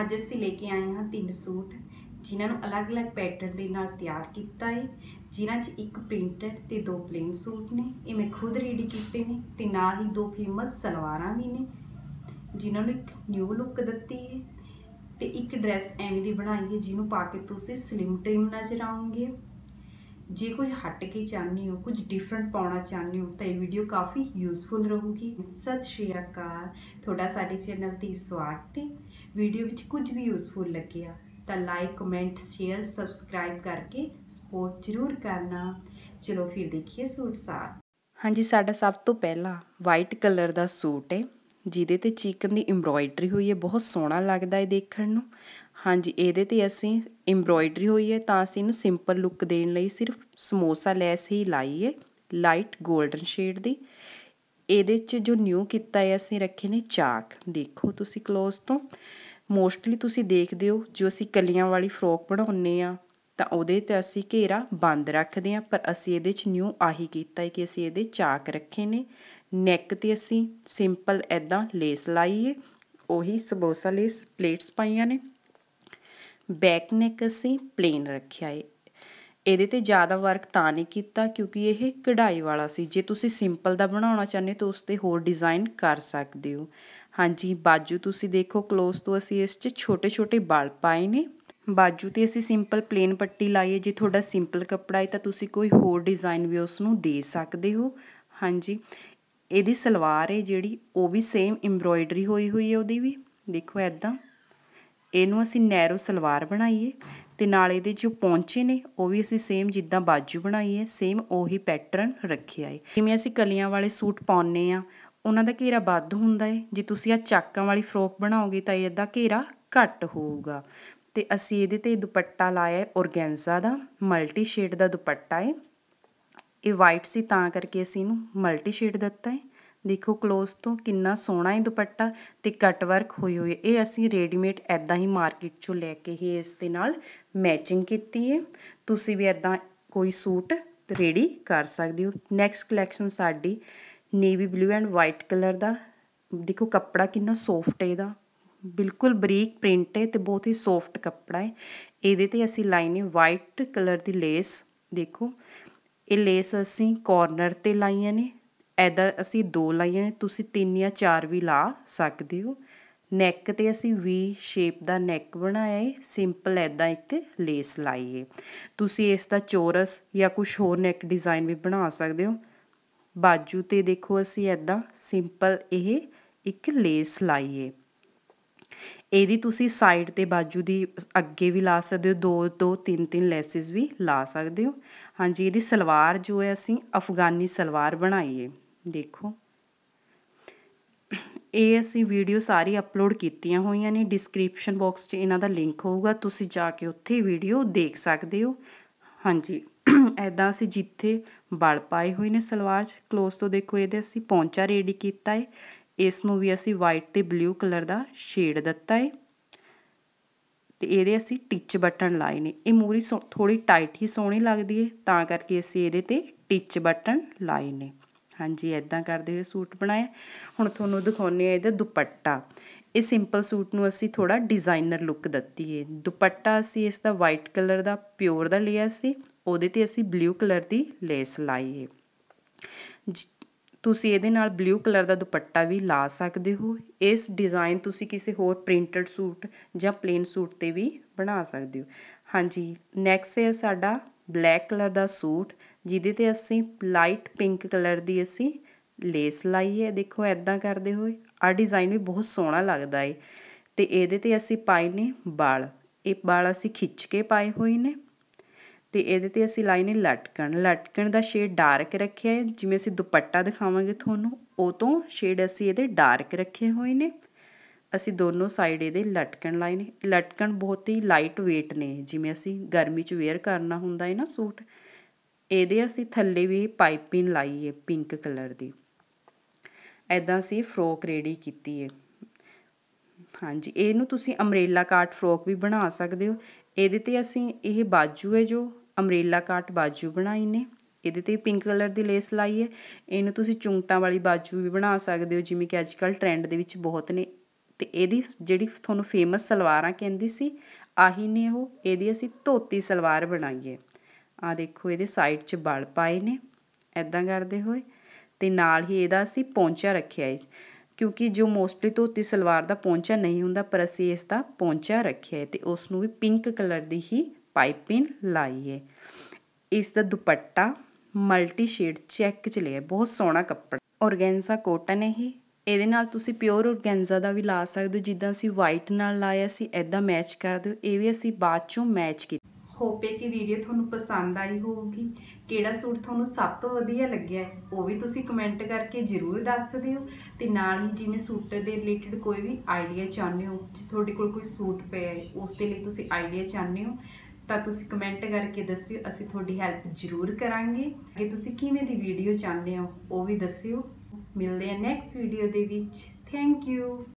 ਅੱਜ ਅਸੀਂ ਲੈ ਕੇ ਆਏ ਹਾਂ ਤਿੰਨ ਸੂਟ ਜਿਨ੍ਹਾਂ ਨੂੰ ਅਲੱਗ-ਅਲੱਗ ਪੈਟਰਨ ਦੇ ਨਾਲ ਤਿਆਰ ਕੀਤਾ ਹੈ ਜਿਨ੍ਹਾਂ 'ਚ ਇੱਕ ਪ੍ਰਿੰਟਡ ਤੇ ਦੋ ਪਲੇਨ ਸੂਟ ਨੇ ਇਹ ਮੈਂ ਖੁਦ ਰੈਡੀ ਕੀਤੇ ਨੇ ਤੇ ਨਾਲ ਹੀ ਦੋ ਫੇਮਸ ਸਲਵਾਰਾਂ ਵੀ ਨੇ ਜਿਨ੍ਹਾਂ ਨੂੰ ਇੱਕ ਨਿਊ ਲੁੱਕ ਦਿੱਤੀ ਹੈ ਤੇ ਇੱਕ ਡਰੈਸ ਐਵੇਂ ਦੀ ਬਣਾਈ ਹੈ ਜਿਹਨੂੰ ਪਾ ਕੇ ਤੁਸੀਂ ਸਲਿਮ ਟ੍ਰਿਮ ਨਜ਼ਰ ਆਉਂਗੇ ਜੇ ਕੁਝ ਹਟ ਕੇ ਚਾਹਨੀ ਹੋ ਕੁਝ ਡਿਫਰੈਂਟ ਪਾਉਣਾ ਚਾਹਨੀ ਹੋ ਤਾਂ ਇਹ ਵੀਡੀਓ ਕਾਫੀ ਯੂਸਫੁਲ ਰਹੂਗੀ ਸਤਿ ਸ਼੍ਰੀ ਅਕਾਲ ਤੁਹਾਡਾ ਸਾਡੇ ਚੈਨਲ ਤੇ ਸਵਾਗਤ ਹੈ ਵੀਡੀਓ ਵਿੱਚ ਕੁਝ ਵੀ ਯੂਸਫੁਲ ਲੱਗਿਆ ਤਾਂ ਲਾਈਕ ਕਮੈਂਟ ਸ਼ੇਅਰ ਸਬਸਕ੍ਰਾਈਬ ਕਰਕੇ ਸਪੋਰਟ ਜ਼ਰੂਰ ਕਰਨਾ ਚਲੋ ਫਿਰ ਦੇਖੀਏ ਸੂਟ ਸਾਰ ਹਾਂਜੀ ਸਾਡਾ ਸਭ ਤੋਂ ਪਹਿਲਾ ਵਾਈਟ ਕਲਰ ਦਾ ਸੂਟ ਹੈ ਜਿਹਦੇ ਤੇ ਚੀਕਨ ਦੀ ਐਮਬ੍ਰੋਇਡਰੀ ਹੋਈ ਹੈ ਬਹੁਤ ਸੋਹਣਾ ਲੱਗਦਾ ਹੈ ਦੇਖਣ ਨੂੰ ਹਾਂਜੀ ਇਹਦੇ ਤੇ ਅਸੀਂ ਐਮਬ੍ਰੋਇਡਰੀ ਹੋਈ ਹੈ ਤਾਂ ਅਸੀਂ ਇਹਨੂੰ ਸਿੰਪਲ ਲੁੱਕ ਦੇਣ ਲਈ ਸਿਰਫ ਸਮੋਸਾ ਲੈਸ ਹੀ ਲਾਈ ਹੈ ਲਾਈਟ 골ਡਨ ਸ਼ੇਡ ਦੀ ਇਹਦੇ 'ਚ ਜੋ ਨਿਊ ਕੀਤਾ ਹੈ ਅਸੀਂ ਰੱਖੇ ਨੇ ਚਾਕ ਦੇਖੋ ਤੁਸੀਂ ক্লোਜ਼ ਤੋਂ ਮੋਸਟਲੀ ਤੁਸੀਂ ਦੇਖਦੇ ਹੋ ਜੋ ਅਸੀਂ ਕਲੀਆਂ ਵਾਲੀ ਫਰੋਕ ਬਣਾਉਂਦੇ ਆ ਤਾਂ ਉਹਦੇ ਤੇ ਅਸੀਂ ਘੇਰਾ ਬੰਦ ਰੱਖਦੇ ਆ ਪਰ ਅਸੀਂ ਇਹਦੇ 'ਚ ਨਿਊ ਆਹੀ ਕੀਤਾ ਹੈ ਕਿ ਅਸੀਂ ਇਹਦੇ ਚਾਕ ਰੱਖੇ ਨੇ ਨੈਕ ਤੇ ਅਸੀਂ ਸਿੰਪਲ ਐਦਾਂ ਲੇਸ ਲਾਈਏ ਉਹੀ ਸਬੋਸਾ ਲੇਸ ਪਲੇਟਸ ਪਾਈਆਂ ਨੇ ਬੈਕ ਨੈਕ ਅਸੀਂ ਪਲੇਨ ਰੱਖਿਆ ਏ ਇਹਦੇ ਤੇ ਜ਼ਿਆਦਾ ਵਰਕ ਤਾਂ ਨਹੀਂ ਕੀਤਾ ਕਿਉਂਕਿ ਇਹ ਕਢਾਈ ਵਾਲਾ ਸੀ ਜੇ ਤੁਸੀਂ ਸਿੰਪਲ ਦਾ ਬਣਾਉਣਾ ਚਾਹੁੰਦੇ ਤਾਂ ਉਸ ਤੇ ਹੋਰ ਡਿਜ਼ਾਈਨ ਕਰ ਸਕਦੇ ਹੋ ਹਾਂਜੀ ਬਾਜੂ ਤੁਸੀਂ ਦੇਖੋ ক্লোਜ਼ ਤੋਂ ਅਸੀਂ ਇਸ 'ਚ ਛੋਟੇ-ਛੋਟੇ ਵਾਲ ਪਾਏ ਨੇ ਬਾਜੂ ਤੇ ਅਸੀਂ ਸਿੰਪਲ ਪਲੇਨ ਪੱਟੀ ਲਾਈ ਹੈ ਜੇ ਤੁਹਾਡਾ ਸਿੰਪਲ ਕੱਪੜਾ ਹੈ ਤਾਂ ਤੁਸੀਂ ਕੋਈ ਹੋਰ ਡਿਜ਼ਾਈਨ ਵੀ ਉਸ ਨੂੰ ਦੇ ਸਕਦੇ ਹੋ ਹਾਂਜੀ ਇਹਦੀ ਸਲਵਾਰ ਹੈ ਜਿਹੜੀ ਉਹ ਵੀ ਸੇਮ ਐਮਬ੍ਰੋਇਡਰੀ ਹੋਈ ਹੋਈ ਹੈ ਉਹਦੀ ਵੀ ਦੇਖੋ ਐਦਾਂ ਇਹਨੂੰ ਅਸੀਂ ਨੈਰੋ ਸਲਵਾਰ ਬਣਾਈਏ ਤੇ ਨਾਲ ਇਹਦੇ ਜੋ ਪੌਂਚੇ ਨੇ ਉਹ ਵੀ ਅਸੀਂ ਸੇਮ ਜਿੱਦਾਂ ਬਾਜੂ ਬਣਾਈ ਹੈ ਸੇਮ ਉਹੀ ਪੈਟਰਨ ਰੱਖਿਆ ਹੈ ਜਿਵੇਂ ਅਸੀਂ ਕਲੀਆਂ ਵਾਲੇ ਸੂਟ ਪਾਉਨੇ ਆ ਉਹਨਾਂ ਦਾ ਘੇਰਾ ਵੱਧ ਹੁੰਦਾ ਏ ਜੇ ਤੁਸੀਂ ਆ ਚਾਕਾਂ ਵਾਲੀ ਫਰੋਕ ਬਣਾਓਗੇ ਤਾਂ ਇਹਦਾ ਘੇਰਾ ਘੱਟ ਹੋਊਗਾ ਤੇ ਅਸੀਂ ਇਹਦੇ ਤੇ ਦੁਪੱਟਾ ਲਾਇਆ ਹੈ ਔਰਗੈਂਜ਼ਾ ਦਾ ਮਲਟੀ ਸ਼ੇਡ ਦਾ ਦੁਪੱਟਾ ਏ ਇਹ ਵਾਈਟ ਸੀ ਤਾਂ ਕਰਕੇ ਅਸੀਂ ਇਹਨੂੰ ਮਲਟੀ ਸ਼ੇਡ ਦਿੱਤਾ ਏ ਦੇਖੋ ক্লোਜ਼ ਤੋਂ ਕਿੰਨਾ ਸੋਹਣਾ ਹੈ ਦੁਪੱਟਾ ਤੇ ਕੱਟ ਵਰਕ ਹੋਈ ਹੋਈ ਇਹ ਅਸੀਂ ਰੈਡੀਮੇਡ ਐਦਾਂ ਹੀ ਮਾਰਕੀਟ ਚੋਂ ਲੈ ਕੇ ਹੀ ਇਸ ਦੇ ਨਾਲ ਮੈਚਿੰਗ ਕੀਤੀ ਹੈ ਤੁਸੀਂ ਵੀ ਐਦਾਂ ਕੋਈ ਸੂਟ ਰੈਡੀ ਕਰ ਸਕਦੇ ਹੋ ਨੈਕਸਟ ਕਲੈਕਸ਼ਨ ਸਾਡੀ navy blue and white colour ਦਾ ਦੇਖੋ ਕੱਪੜਾ ਕਿੰਨਾ ਸੌਫਟ ਹੈ ਇਹਦਾ ਬਿਲਕੁਲ ਬਰੀਕ ਪ੍ਰਿੰਟ ਹੈ ਤੇ ਬਹੁਤ ਹੀ ਸੌਫਟ ਕੱਪੜਾ ਹੈ ਇਹਦੇ ਤੇ ਅਸੀਂ ਹੈ ਵਾਈਟ ਕਲਰ ਦੀ ਲੇਸ ਦੇਖੋ ਇਹ ਲੇਸ ਅਸੀਂ ਕਾਰਨਰ ਤੇ ਲਾਈਆਂ ਨੇ ਐਦਾ ਅਸੀਂ ਦੋ ਲਾਈਆਂ ਤੁਸੀਂ ਤਿੰਨ ਜਾਂ ਚਾਰ ਵੀ ਲਾ ਸਕਦੇ ਹੋ ਨੈਕ ਤੇ ਅਸੀਂ ਵੀ ਸ਼ੇਪ ਦਾ ਨੈਕ ਬਣਾਇਆ ਹੈ ਸਿੰਪਲ ਐਦਾ ਇੱਕ ਲੇਸ ਲਾਈਏ ਤੁਸੀਂ ਇਸ ਦਾ ਚੋਰਸ ਜਾਂ ਕੁਝ ਹੋਰ ਨੈਕ ਡਿਜ਼ਾਈਨ ਵੀ ਬਣਾ ਸਕਦੇ ਹੋ ਬਾਜੂ ਤੇ ਦੇਖੋ ਅਸੀਂ ਐਦਾਂ ਸਿੰਪਲ ਇਹ ਇੱਕ ਲੇਸ ਲਾਈਏ ਇਹਦੀ ਤੁਸੀਂ ਸਾਈਡ ਤੇ ਬਾਜੂ ਦੀ ਅੱਗੇ ਵੀ ਲਾ ਸਕਦੇ ਹੋ ਦੋ ਦੋ ਤਿੰਨ ਤਿੰਨ ਲੈਸਿਸ ਵੀ ਲਾ ਸਕਦੇ ਹੋ ਹਾਂਜੀ ਇਹਦੀ ਸਲਵਾਰ ਜੋ ਹੈ ਅਸੀਂ ਅਫਗਾਨੀ ਸਲਵਾਰ ਬਣਾਈਏ ਦੇਖੋ ਇਹ ਅਸੀਂ ਵੀਡੀਓ ਸਾਰੀ ਅਪਲੋਡ ਕੀਤੀਆਂ ਹੋਈਆਂ ਨੇ ਡਿਸਕ੍ਰਿਪਸ਼ਨ ਬਾਕਸ 'ਚ ਇਹਨਾਂ ਦਾ ਲਿੰਕ ਹੋਊਗਾ ਤੁਸੀਂ ਜਾ ਕੇ ਉੱਥੇ ਵੀਡੀਓ ਦੇਖ ਸਕਦੇ ਹੋ ਹਾਂਜੀ ਐਦਾਂ ਅਸੀਂ ਜਿੱਥੇ ਵਲ ਪਾਏ ਹੋਏ ਨੇ ਸਲਵਾਰ 'ਚ ক্লোਜ਼ ਤੋਂ ਦੇਖੋ ਇਹਦੇ ਅਸੀਂ ਪੌਂਚਾ ਰੈਡੀ ਕੀਤਾ ਹੈ ਇਸ ਨੂੰ ਵੀ ਅਸੀਂ ਵਾਈਟ ਤੇ ਬਲੂ ਕਲਰ ਦਾ ਸ਼ੇਡ ਦਿੱਤਾ ਹੈ ਤੇ ਇਹਦੇ ਅਸੀਂ ਟਿਚ ਬਟਨ ਲਾਏ ਨੇ ਇਹ ਮੂਰੀ ਥੋੜੀ ਟਾਈਟ ਹੀ ਸੋਹਣੀ ਲੱਗਦੀ ਹੈ ਤਾਂ ਕਰਕੇ ਅਸੀਂ ਇਹਦੇ ਤੇ ਟਿਚ ਬਟਨ ਲਾਏ ਨੇ ਹਾਂਜੀ ਐਦਾਂ ਕਰਦੇ ਹੋਏ ਸੂਟ ਬਣਾਇਆ ਹੁਣ ਤੁਹਾਨੂੰ ਦਿਖਾਉਣੀ ਆ ਇਹਦਾ ਦੁਪੱਟਾ ਇਹ ਸਿੰਪਲ ਸੂਟ ਨੂੰ ਅਸੀਂ ਥੋੜਾ ਡਿਜ਼ਾਈਨਰ ਲੁੱਕ ਦਿੱਤੀ ਹੈ ਦੁਪੱਟਾ ਅਸੀਂ ਇਸ ਦਾ ਵਾਈਟ ਕਲਰ ਦਾ ਪਿਓਰ ਦਾ ਲਿਆ ਸੀ ਉਹਦੇ ਤੇ ਅਸੀਂ ਬਲੂ ਕਲਰ ਦੀ ਲੇਸ ਲਾਈ ਹੈ ਤੁਸੀਂ ਇਹਦੇ ਨਾਲ ਬਲੂ ਕਲਰ ਦਾ ਦੁਪੱਟਾ ਵੀ ਲਾ ਸਕਦੇ ਹੋ ਇਸ ਡਿਜ਼ਾਈਨ ਤੁਸੀਂ ਕਿਸੇ ਹੋਰ ਪ੍ਰਿੰਟਡ ਸੂਟ ਜਾਂ ਪਲੇਨ ਸੂਟ ਤੇ ਵੀ ਬਣਾ ਸਕਦੇ ਹੋ ਹਾਂਜੀ ਨੈਕਸਟ ਹੈ ਸਾਡਾ ਬਲੈਕ ਕਲਰ ਦਾ ਸੂਟ ਜਿਹਦੇ ਤੇ ਅਸੀਂ ਲਾਈਟ ਪਿੰਕ ਕਲਰ ਦੀ ਅਸੀਂ ਲੇਸ ਲਾਈ ਹੈ ਦੇਖੋ ਐਦਾਂ ਕਰਦੇ ਹੋਏ ਆ ਡਿਜ਼ਾਈਨ ਵੀ ਬਹੁਤ ਸੋਹਣਾ ਲੱਗਦਾ ਏ ਤੇ ਇਹਦੇ ਤੇ ਅਸੀਂ ਪਾਏ ਨੇ ਵਾਲ ਇਹ ਵਾਲ ਅਸੀਂ ਖਿੱਚ ਕੇ ਪਾਏ ਹੋਏ ਨੇ ਤੇ ਇਹਦੇ ਤੇ ਅਸੀਂ ਲਾਈਨ ਇਹ ਲਟਕਣ ਲਟਕਣ ਦਾ ਸ਼ੇਡ ਡਾਰਕ ਰੱਖਿਆ ਹੈ ਜਿਵੇਂ ਅਸੀਂ ਦੁਪੱਟਾ ਦਿਖਾਵਾਂਗੇ ਤੁਹਾਨੂੰ ਉਹ ਤੋਂ ਸ਼ੇਡ ਅਸੀਂ ਇਹਦੇ ਡਾਰਕ ਰੱਖੇ ਹੋਏ ਨੇ ਅਸੀਂ ਦੋਨੋਂ ਸਾਈਡ ਇਹਦੇ ਲਟਕਣ ਲਾਈਨ ਲਟਕਣ ਬਹੁਤ ਹੀ ਲਾਈਟ weight ਨੇ ਜਿਵੇਂ ਅਸੀਂ ਗਰਮੀ 'ਚ ਵੇਅਰ ਕਰਨਾ ਹੁੰਦਾ ਹੈ ਨਾ ਸੂਟ ਇਹਦੇ ਅਸੀਂ ਥੱਲੇ ਵੀ ਪਾਈਪਿੰਗ ਲਾਈ ਹੈ ਪਿੰਕ ਕਲਰ ਦੀ ਐਦਾਂ ਅਸੀਂ ਫਰੋਕ ਰੈਡੀ ਕੀਤੀ ਹੈ ਹਾਂਜੀ ਇਹਨੂੰ ਤੁਸੀਂ ਅਮਰੇਲਾ ਕਾਟ ਫਰੋਕ ਵੀ ਬਣਾ ਸਕਦੇ ਹੋ ਇਹਦੇ ਤੇ ਅਸੀਂ ਇਹ ਬਾਜੂ ਹੈ ਜੋ ਅਮਰੀਲਾ ਕਾਟ ਬਾਜੂ ਬਣਾਈ ਨੇ ਇਹਦੇ ਤੇ ਪਿੰਕ ਕਲਰ ਦੀ ਲੇਸ ਲਾਈ ਹੈ ਇਹਨੂੰ ਤੁਸੀਂ ਚੁੰਗਟਾਂ ਵਾਲੀ ਬਾਜੂ ਵੀ ਬਣਾ ਸਕਦੇ ਹੋ ਜਿਵੇਂ ਕਿ ਅੱਜਕੱਲ ਟ੍ਰੈਂਡ ਦੇ ਵਿੱਚ ਬਹੁਤ ਨੇ ਤੇ ਇਹਦੀ ਜਿਹੜੀ ਤੁਹਾਨੂੰ ਫੇਮਸ ਸਲਵਾਰਾਂ ਕਹਿੰਦੀ ਸੀ ਆਹੀ ਨੇ ਉਹ ਇਹਦੀ ਅਸੀਂ ਧੋਤੀ ਸਲਵਾਰ ਬਣਾਈਏ ਆ ਦੇਖੋ ਇਹਦੇ ਸਾਈਡ 'ਚ ਬਲ ਪਾਏ ਨੇ ਐਦਾਂ ਕਰਦੇ ਹੋਏ ਤੇ ਨਾਲ ਹੀ ਇਹਦਾ ਅਸੀਂ ਪੌਂਚਾ ਰੱਖਿਆ ਹੈ ਕਿਉਂਕਿ ਜੋ ਮੋਸਟਲੀ ਧੋਤੀ ਸਲਵਾਰ ਦਾ ਪੌਂਚਾ ਨਹੀਂ ਹੁੰਦਾ ਪਰ ਅਸੀਂ ਇਸ ਦਾ ਪੌਂਚਾ ਰੱਖਿਆ ਹੈ ਤੇ ਉਸ ਨੂੰ ਵੀ ਪਿੰਕ ਕਲਰ ਦੀ ਹੀ ਪਾਈਪਿੰਗ ਲਾਈਏ ਇਸ ਦਾ ਦੁਪੱਟਾ ਮਲਟੀ ਸ਼ੇਡ ਚੈੱਕ ਚ ਲਿਆ ਬਹੁਤ ਸੋਹਣਾ ਕੱਪੜਾ ਔਰਗੈਂਜ਼ਾ ਕੋਟਨ ਹੈ ਇਹ ਇਹਦੇ ਨਾਲ ਤੁਸੀਂ ਪਿਓਰ ਔਰਗੈਂਜ਼ਾ ਦਾ ਵੀ ਲਾ ਸਕਦੇ ਹੋ ਜਿੱਦਾਂ ਅਸੀਂ ਵਾਈਟ ਨਾਲ ਲਾਇਆ ਸੀ ਐਦਾਂ ਮੈਚ ਕਰ ਦਿਓ ਇਹ ਵੀ ਅਸੀਂ ਬਾਅਦ ਚੋਂ ਮੈਚ ਕੀਤਾ ਹੋਪੇ ਕਿ ਵੀਡੀਓ ਤੁਹਾਨੂੰ ਪਸੰਦ ਆਈ ਹੋਊਗੀ ਕਿਹੜਾ ਸੂਟ ਤੁਹਾਨੂੰ ਸਭ ਤੋਂ ਵਧੀਆ ਲੱਗਿਆ ਹੈ ਉਹ ਵੀ ਤੁਸੀਂ ਕਮੈਂਟ ਕਰਕੇ ਜ਼ਰੂਰ ਦੱਸ ਦਿਓ ਤੇ ਨਾਲ ਹੀ ਜਿਵੇਂ ਸੂਟ ਦੇ ਰਿਲੇਟਡ ਕੋਈ ਵੀ ਆਈਡੀਆ ਚਾਹੁੰਦੇ ਹੋ ਜੇ ਤੁਹਾਡੇ ਕੋਲ ਕੋਈ ਸੂਟ ਪਿਆ ਹੈ ਉਸ ਦੇ ਲਈ ਤੁਸੀਂ ਆਈਡੀਆ ਚਾਹੁੰਦੇ ਹੋ ਤਾਂ ਤੁਸੀਂ ਕਮੈਂਟ ਕਰਕੇ ਦੱਸਿਓ ਅਸੀਂ ਤੁਹਾਡੀ ਹੈਲਪ ਜ਼ਰੂਰ ਕਰਾਂਗੇ ਕਿ ਤੁਸੀਂ ਕਿਵੇਂ ਦੀ ਵੀਡੀਓ ਚਾਹੁੰਦੇ ਹੋ ਉਹ ਵੀ ਦੱਸਿਓ ਮਿਲਦੇ ਆ ਨੈਕਸਟ ਵੀਡੀਓ ਦੇ ਵਿੱਚ ਥੈਂਕ ਯੂ